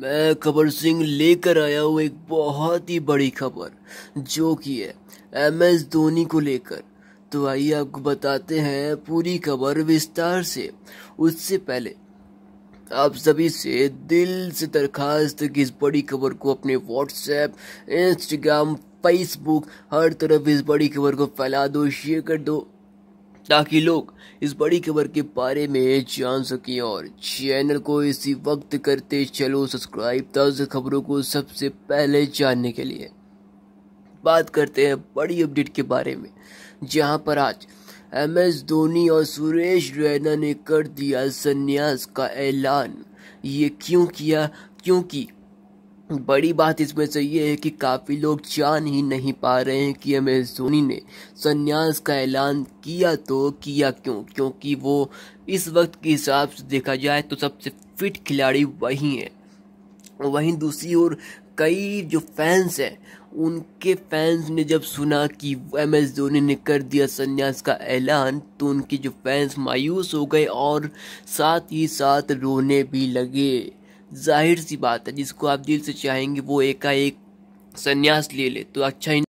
मैं खबर सिंह लेकर आया हूँ एक बहुत ही बड़ी खबर जो कि है एम एस धोनी को लेकर तो आइए आपको बताते हैं पूरी खबर विस्तार से उससे पहले आप सभी से दिल से दरखास्त कि इस बड़ी खबर को अपने व्हाट्सएप इंस्टाग्राम फेसबुक हर तरफ इस बड़ी खबर को फैला दो शेयर कर दो ताकि लोग इस बड़ी खबर के बारे में जान सकें और चैनल को इसी वक्त करते चलो सब्सक्राइब ताज़ खबरों को सबसे पहले जानने के लिए बात करते हैं बड़ी अपडेट के बारे में जहां पर आज एम एस धोनी और सुरेश रैना ने कर दिया संन्यास का ऐलान ये क्यों किया क्योंकि बड़ी बात इसमें से ये है कि काफ़ी लोग जान ही नहीं पा रहे हैं कि एम एस धोनी ने संन्यास का ऐलान किया तो किया क्यों क्योंकि वो इस वक्त के हिसाब से देखा जाए तो सबसे फिट खिलाड़ी वही है वहीं दूसरी ओर कई जो फैंस हैं उनके फैंस ने जब सुना कि एम एस धोनी ने कर दिया संन्यास का ऐलान तो उनके जो फैंस मायूस हो गए और साथ ही साथ रोने भी लगे जाहिर सी बात है जिसको आप दिल से चाहेंगे वो एकाएक संन्यास ले ले तो अच्छा ही